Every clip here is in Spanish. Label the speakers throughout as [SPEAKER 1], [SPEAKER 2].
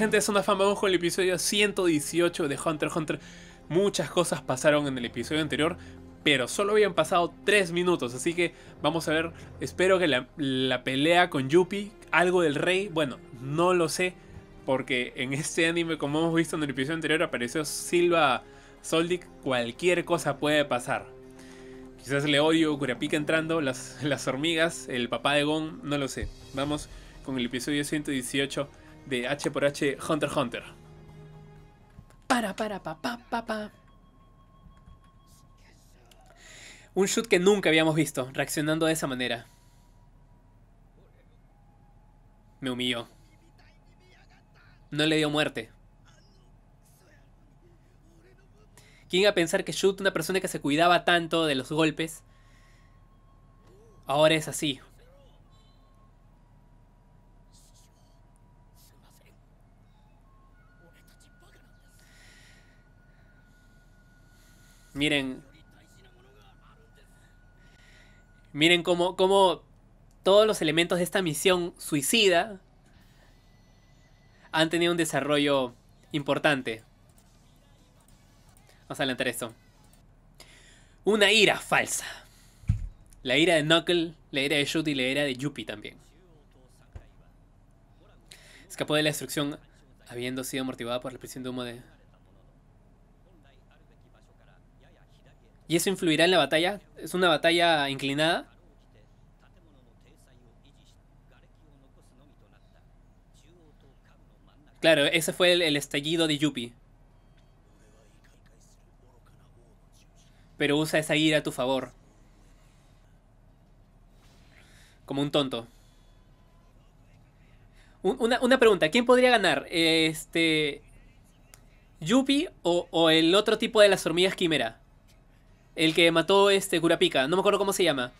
[SPEAKER 1] gente de vamos con el episodio 118 de Hunter Hunter. Muchas cosas pasaron en el episodio anterior, pero solo habían pasado 3 minutos, así que vamos a ver, espero que la, pelea con Yuppie, algo del rey, bueno, no lo sé, porque en este anime, como hemos visto en el episodio anterior, apareció Silva Soldic, cualquier cosa puede pasar. Quizás le odio, Kurapika entrando, las, las hormigas, el papá de Gon, no lo sé. Vamos con el episodio 118 de H por H Hunter Hunter.
[SPEAKER 2] Para, para, pa, pa, Un shoot que nunca habíamos visto, reaccionando de esa manera. Me humilló. No le dio muerte. ¿Quién iba a pensar que Shoot, una persona que se cuidaba tanto de los golpes, ahora es así? Miren. Miren cómo, todos los elementos de esta misión suicida han tenido un desarrollo importante. Vamos a adelantar esto. Una ira falsa. La ira de Knuckle, la ira de Shoot y la ira de Yuppie también. Escapó de la destrucción habiendo sido amortiguada por la presión de humo de ¿Y eso influirá en la batalla? ¿Es una batalla inclinada? Claro, ese fue el, estallido de Yuppie. Pero usa esa ira a tu favor. Como un tonto. una, pregunta, ¿quién podría ganar? Este. ¿Yuppie o el otro tipo de las hormigas quimera? El que mató este Kurapika, no me acuerdo cómo se llama.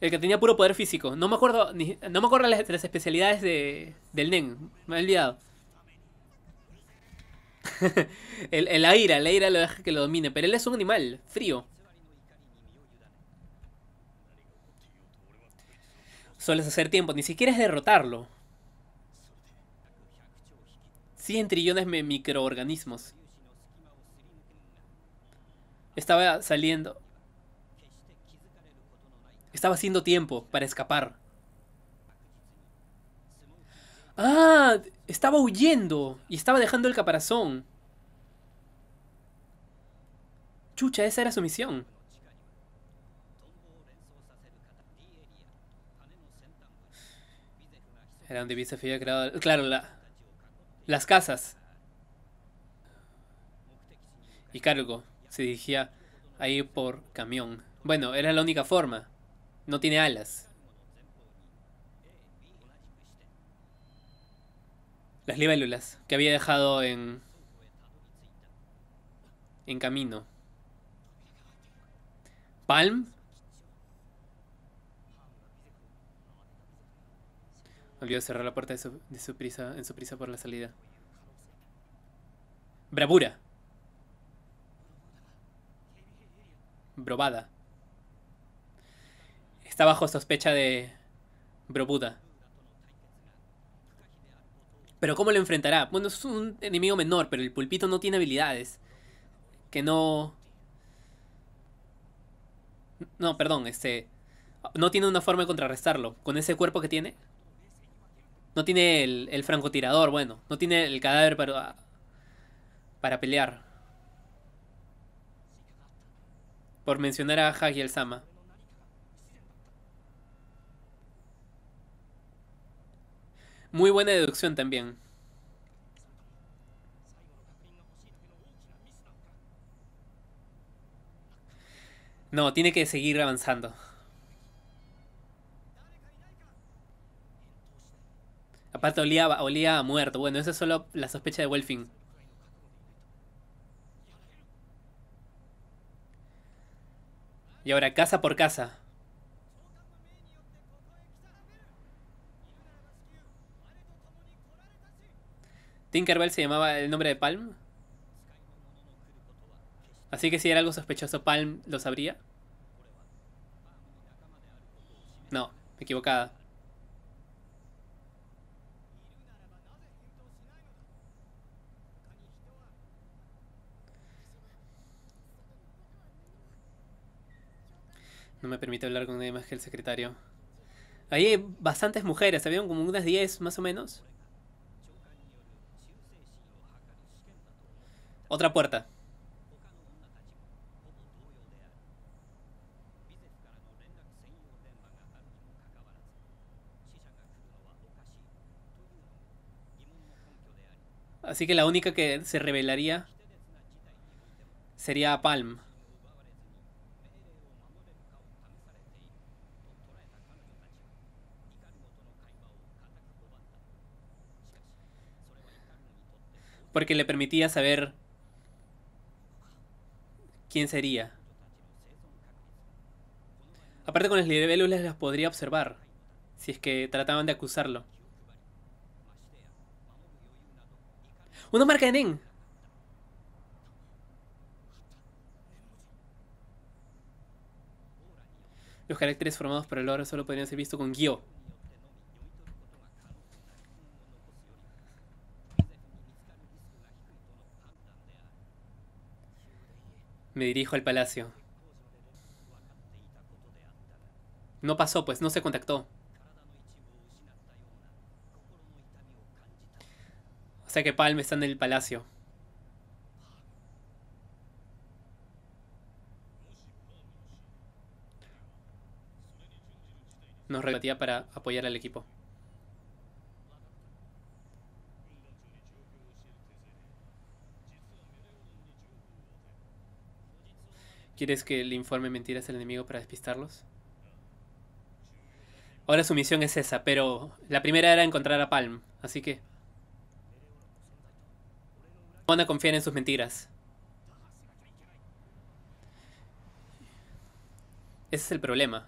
[SPEAKER 2] El que tenía puro poder físico. No me acuerdo no me acuerdo las, especialidades de, del Nen. Me he olvidado. el, el Aira, la ira lo deja que lo domine. Pero él es un animal frío. Sueles hacer tiempo, ni siquiera es derrotarlo. 100 trillones de microorganismos estaba saliendo. Estaba haciendo tiempo para escapar. Ah, estaba huyendo y estaba dejando el caparazón. Chucha, esa era su misión. Era donde se había creado... Claro, las casas. Y Cargo se dirigía ahí por camión. Bueno, era la única forma. No tiene alas. Las libélulas que había dejado en... En camino. Palm. Olvidó cerrar la puerta de su, de prisa, en su prisa por la salida. Bravura. Brobada. Está bajo sospecha de Brobuda. Pero ¿cómo lo enfrentará? Bueno, es un enemigo menor, pero el pulpito no tiene habilidades. Que no... No, perdón, este... No tiene una forma de contrarrestarlo. Con ese cuerpo que tiene. No tiene el, el francotirador, bueno. No tiene el cadáver para... Para pelear. Por mencionar a Hagi el Sama. Muy buena deducción también. No, tiene que seguir avanzando. Aparte olía, olía a muerto. Bueno, esa es solo la sospecha de Welfing. Y ahora casa por casa. Tinkerbell se llamaba el nombre de Palm. Así que si era algo sospechoso, Palm lo sabría. No, equivocada. No me permite hablar con nadie más que el secretario. Ahí hay bastantes mujeres, habían como unas 10 más o menos. Otra puerta. Así que la única que se revelaría sería Palm. Porque le permitía saber quién sería. Aparte con las libélulas las podría observar, si es que trataban de acusarlo. ¡Una marca de Nen! Los caracteres formados por el oro solo podrían ser vistos con Gyo. Me dirijo al palacio. No pasó, pues no se contactó. O sea que Palme está en el palacio. Nos relatía para apoyar al equipo. ¿Quieres que le informe mentiras al enemigo para despistarlos? Ahora su misión es esa, pero la primera era encontrar a Palm, así que... van a confiar en sus mentiras. Ese es el problema.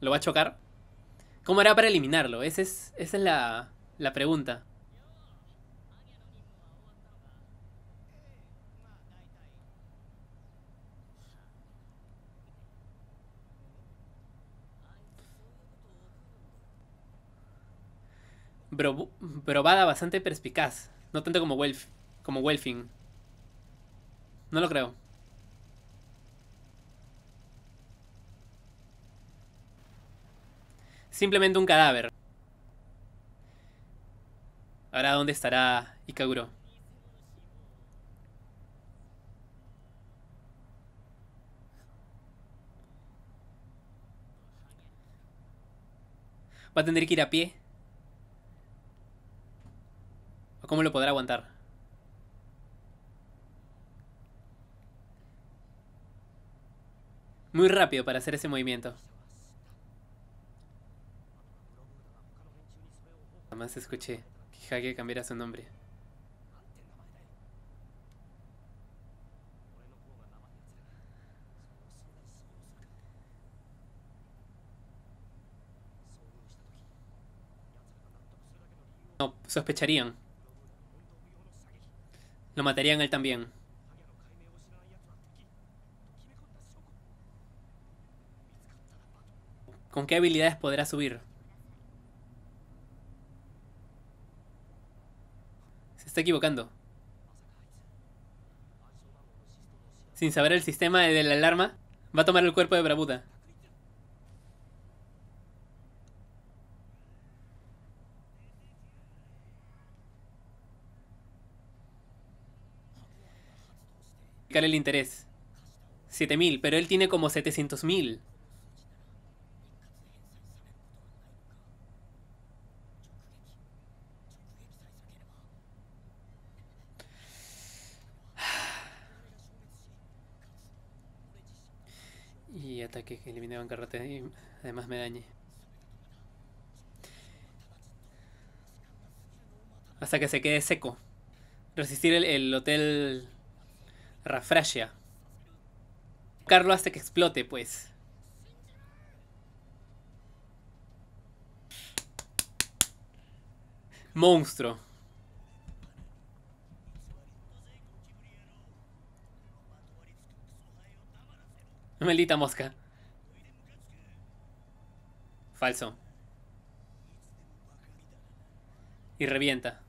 [SPEAKER 2] ¿Lo va a chocar? ¿Cómo hará para eliminarlo? Esa es, esa es la, la pregunta. Probada bastante perspicaz. No tanto como Welf, como Welfing. No lo creo. Simplemente un cadáver. Ahora, ¿dónde estará Ikaguro? ¿Va a tener que ir a pie? ¿Cómo lo podrá aguantar? Muy rápido para hacer ese movimiento. Jamás escuché que Hage cambiara su nombre. No, sospecharían. Lo matarían él también. ¿Con qué habilidades podrá subir? Se está equivocando. Sin saber el sistema de la alarma, va a tomar el cuerpo de Brabuda. el interés. 7000, pero él tiene como 700.000. Y ataque que elimine bancarrota y además me dañe. Hasta que se quede seco. Resistir el hotel Rafrasia Carlos hasta que explote, pues. Monstruo. Maldita mosca. Falso. Y revienta.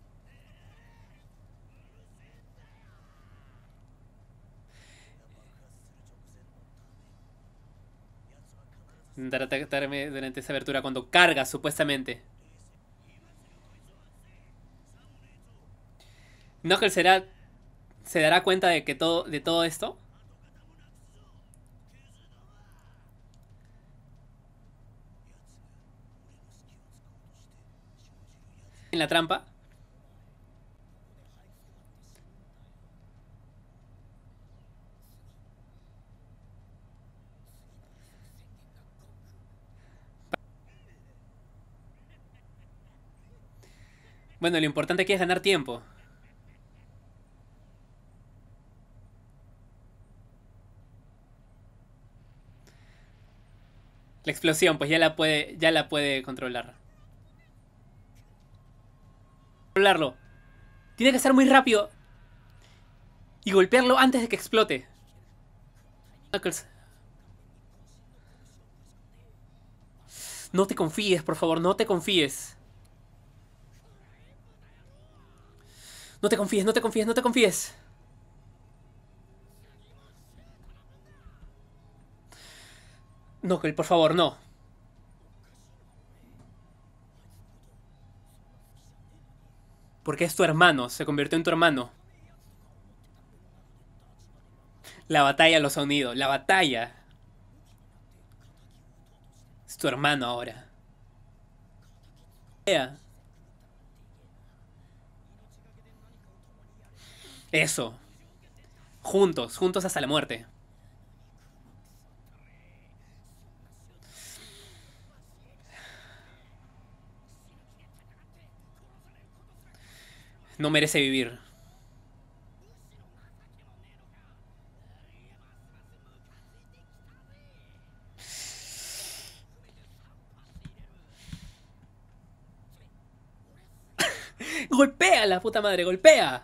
[SPEAKER 2] intentar atacarme durante esa abertura cuando carga, supuestamente. Knuckles será, se dará cuenta de, que todo, de todo esto. En la trampa. Bueno, lo importante aquí es ganar tiempo. La explosión, pues ya la puede, ya la puede controlar. Controlarlo. Tiene que ser muy rápido. Y golpearlo antes de que explote. No te confíes, por favor, no te confíes. No te confíes, no te confíes, no te confíes. No, por favor, no. Porque es tu hermano, se convirtió en tu hermano. La batalla los ha unido, la batalla. Es tu hermano ahora. Eso. Juntos, juntos hasta la muerte. No merece vivir. ¡Golpea la puta madre! ¡Golpea!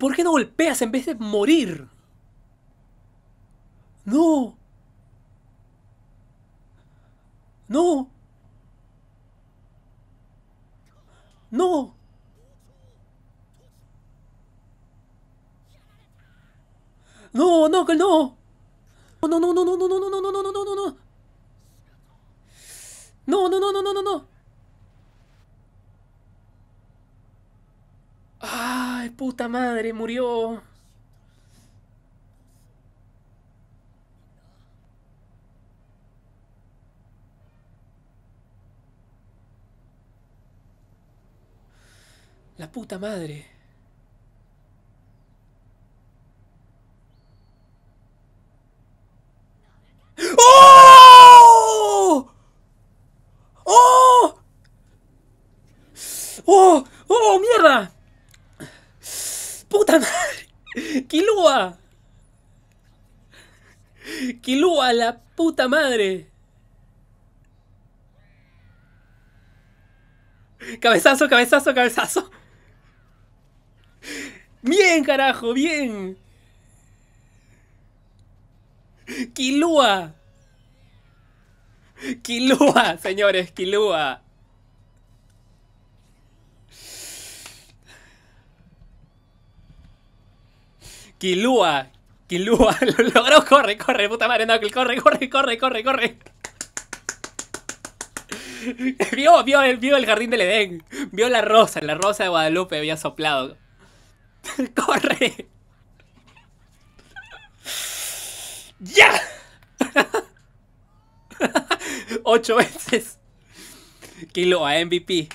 [SPEAKER 2] ¿Por qué no golpeas en vez de morir? No. No. No. No, no, que no. No, no, no, no, no, no, no, no, no, no, no, no. puta madre, murió. La puta madre. ¡Kilua, la puta madre. Cabezazo, cabezazo, cabezazo. Bien, carajo, bien. ¡Kilua! ¡Kilua, señores, Kilua! Kilua lo logró, corre, corre, puta madre, no, corre, corre, corre, corre, corre. Vio, vio, vio el jardín del Edén, vio la rosa, la rosa de Guadalupe había soplado. ¡Corre! ¡Ya! Ocho veces. Kilua, MVP.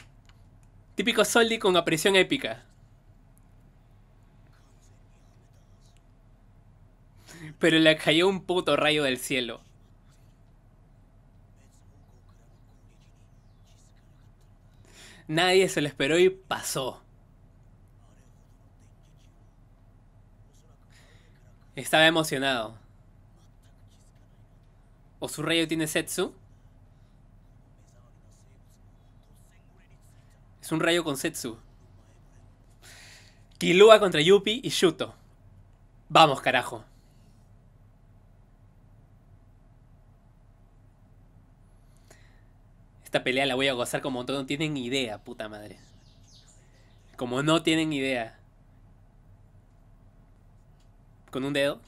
[SPEAKER 2] Típico Soldi con aparición épica. pero le cayó un puto rayo del cielo. Nadie se lo esperó y pasó. Estaba emocionado. ¿O su rayo tiene Setsu? Es un rayo con Setsu. Kilua contra Yuppie y Shuto. Vamos, carajo. esta pelea la voy a gozar como no tienen idea, puta madre. Como no tienen idea. Con un dedo.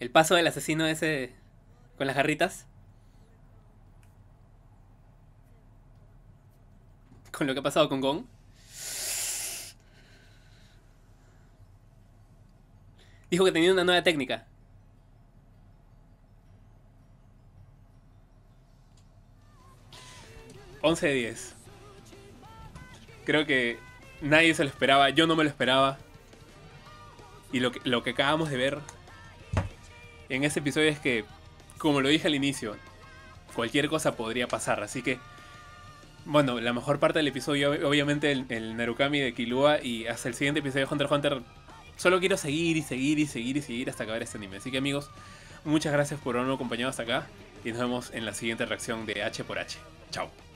[SPEAKER 2] El paso del asesino ese con las garritas. Con lo que ha pasado con Gong. Dijo que tenía una nueva técnica.
[SPEAKER 1] 11 de 10. Creo que nadie se lo esperaba, yo no me lo esperaba. Y lo que, lo que acabamos de ver en este episodio es que, como lo dije al inicio, cualquier cosa podría pasar. Así que, bueno, la mejor parte del episodio, obviamente, el, Narukami de Kilua. Y hasta el siguiente episodio de Hunter x Hunter. Solo quiero seguir y seguir y seguir y seguir hasta acabar este anime. Así que, amigos, muchas gracias por haberme acompañado hasta acá. Y nos vemos en la siguiente reacción de H por H. Chao.